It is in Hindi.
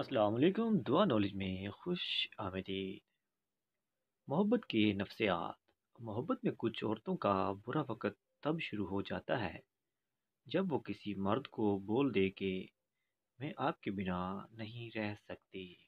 असलकुम दुआ नॉलेज में खुश आमदीद मोहब्बत के नफ्सियात मोहब्बत में कुछ औरतों का बुरा वक़्त तब शुरू हो जाता है जब वो किसी मर्द को बोल दे के मैं आपके बिना नहीं रह सकती